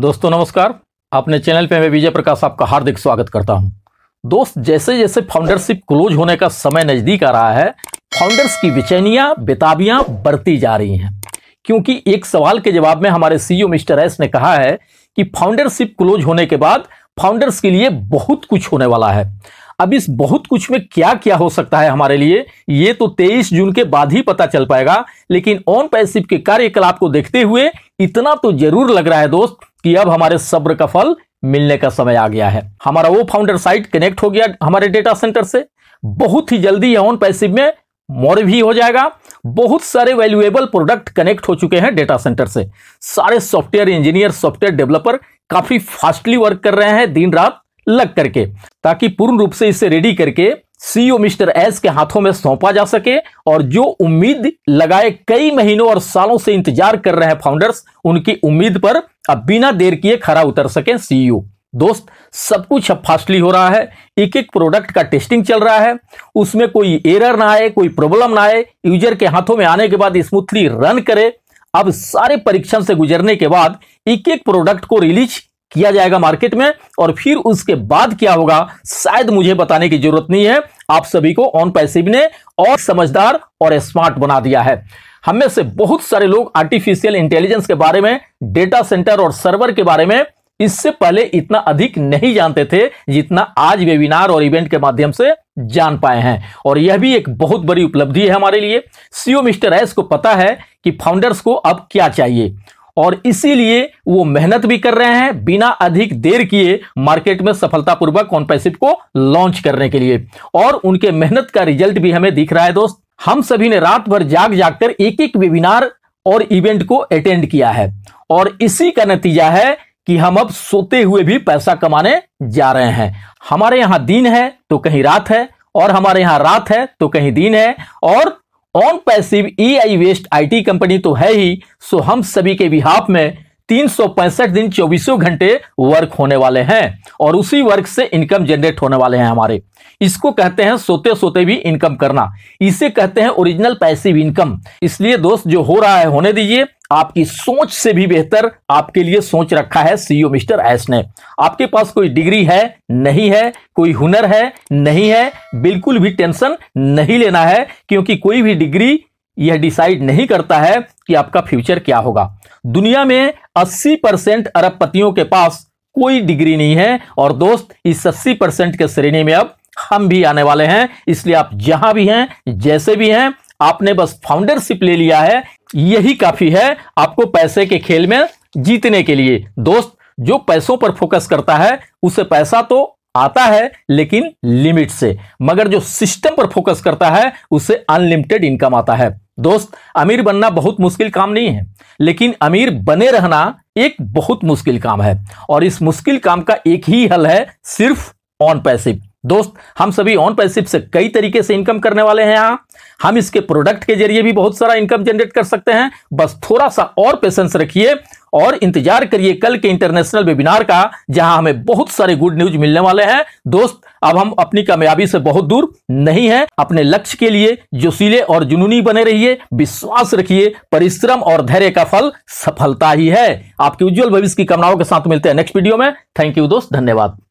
दोस्तों नमस्कार अपने चैनल पे मैं विजय प्रकाश आपका हार्दिक स्वागत करता हूं दोस्त जैसे जैसे फाउंडरशिप क्लोज होने का समय नज़दीक आ रहा है फाउंडर्स की बेचैनियां बेताबियां बढ़ती जा रही हैं क्योंकि एक सवाल के जवाब में हमारे सीईओ e मिस्टर एस ने कहा है कि फाउंडरशिप क्लोज होने के बाद फाउंडर्स के लिए बहुत कुछ होने वाला है अब इस बहुत कुछ में क्या क्या हो सकता है हमारे लिए ये तो 23 जून के बाद ही पता चल पाएगा लेकिन ऑन पैसिव के कार्यकलाप को देखते हुए इतना तो जरूर लग रहा है दोस्त कि अब हमारे सब्र का फल मिलने का समय आ गया है हमारा वो फाउंडर साइट कनेक्ट हो गया हमारे डेटा सेंटर से बहुत ही जल्दी यह ऑन पैसिव में मोर भी हो जाएगा बहुत सारे वैल्यूएबल प्रोडक्ट कनेक्ट हो चुके हैं डेटा सेंटर से सारे सॉफ्टवेयर इंजीनियर सॉफ्टवेयर डेवलपर काफी फास्टली वर्क कर रहे हैं दिन रात लग करके ताकि पूर्ण रूप से इसे रेडी करके सीईओ मिस्टर एस के हाथों में सौंपा जा सके और जो उम्मीद लगाए कई महीनों और सालों से इंतजार कर रहे फाउंडर्स उनकी उम्मीद पर अब बिना देर किए खरा उतर सके सीईओ दोस्त सब कुछ अब फास्टली हो रहा है एक एक प्रोडक्ट का टेस्टिंग चल रहा है उसमें कोई एरर ना आए कोई प्रॉब्लम ना आए यूजर के हाथों में आने के बाद स्मूथली रन करे अब सारे परीक्षण से गुजरने के बाद एक एक प्रोडक्ट को रिलीज किया जाएगा मार्केट में और फिर उसके बाद क्या होगा शायद मुझे बताने की जरूरत नहीं है आप सभी को ऑन पैसिव ने और समझदार और स्मार्ट बना दिया है हम में से बहुत सारे लोग आर्टिफिशियल इंटेलिजेंस के बारे में डेटा सेंटर और सर्वर के बारे में इससे पहले इतना अधिक नहीं जानते थे जितना आज वेबिनार और इवेंट के माध्यम से जान पाए हैं और यह भी एक बहुत बड़ी उपलब्धि है हमारे लिए सीओ मिस्टर एस को पता है कि फाउंडर्स को अब क्या चाहिए और इसीलिए वो मेहनत भी कर रहे हैं बिना अधिक देर किए मार्केट में सफलतापूर्वक कॉन्पेसिट को लॉन्च करने के लिए और उनके मेहनत का रिजल्ट भी हमें दिख रहा है दोस्त हम सभी ने रात भर जाग जाग कर एक एक वेबिनार और इवेंट को अटेंड किया है और इसी का नतीजा है कि हम अब सोते हुए भी पैसा कमाने जा रहे हैं हमारे यहां दिन है तो कहीं रात है और हमारे यहां रात है तो कहीं दिन है और on passive E I west IT company तो है ही सो हम सभी के बिहाफ में तीन दिन चौबीसों घंटे वर्क होने वाले हैं और उसी वर्क से इनकम जनरेट होने वाले हैं हमारे इसको कहते हैं सोते सोते भी इनकम करना इसे कहते हैं ओरिजिनल पैसिव इनकम इसलिए दोस्त जो हो रहा है होने दीजिए आपकी सोच से भी बेहतर आपके लिए सोच रखा है सीईओ e मिस्टर एस ने आपके पास कोई डिग्री है नहीं है कोई हुनर है नहीं है बिल्कुल भी टेंशन नहीं लेना है क्योंकि कोई भी डिग्री यह डिसाइड नहीं करता है कि आपका फ्यूचर क्या होगा दुनिया में 80 परसेंट अरबपतियों के पास कोई डिग्री नहीं है और दोस्त इस अस्सी परसेंट के श्रेणी में अब हम भी आने वाले हैं इसलिए आप जहां भी हैं जैसे भी हैं आपने बस फाउंडरशिप ले लिया है यही काफी है आपको पैसे के खेल में जीतने के लिए दोस्त जो पैसों पर फोकस करता है उसे पैसा तो आता है लेकिन लिमिट से मगर जो सिस्टम पर फोकस करता है उसे अनलिमिटेड इनकम आता है दोस्त अमीर बनना बहुत मुश्किल काम नहीं है लेकिन अमीर बने रहना एक बहुत मुश्किल काम है और इस मुश्किल काम का एक ही हल है सिर्फ ऑन पैसिव दोस्त हम सभी ऑन पैसिव से कई तरीके से इनकम करने वाले हैं यहाँ हम इसके प्रोडक्ट के जरिए भी बहुत सारा इनकम जनरेट कर सकते हैं बस थोड़ा सा और पेशेंस रखिए और इंतजार करिए कल के इंटरनेशनल वेबिनार का जहां हमें बहुत सारे गुड न्यूज मिलने वाले हैं दोस्त अब हम अपनी कामयाबी से बहुत दूर नहीं है अपने लक्ष्य के लिए जोशीले और जुनूनी बने रहिए विश्वास रखिए परिश्रम और धैर्य का फल सफलता ही है आपके उज्जवल भविष्य की कामनाओं के साथ मिलते हैं नेक्स्ट वीडियो में थैंक यू दोस्त धन्यवाद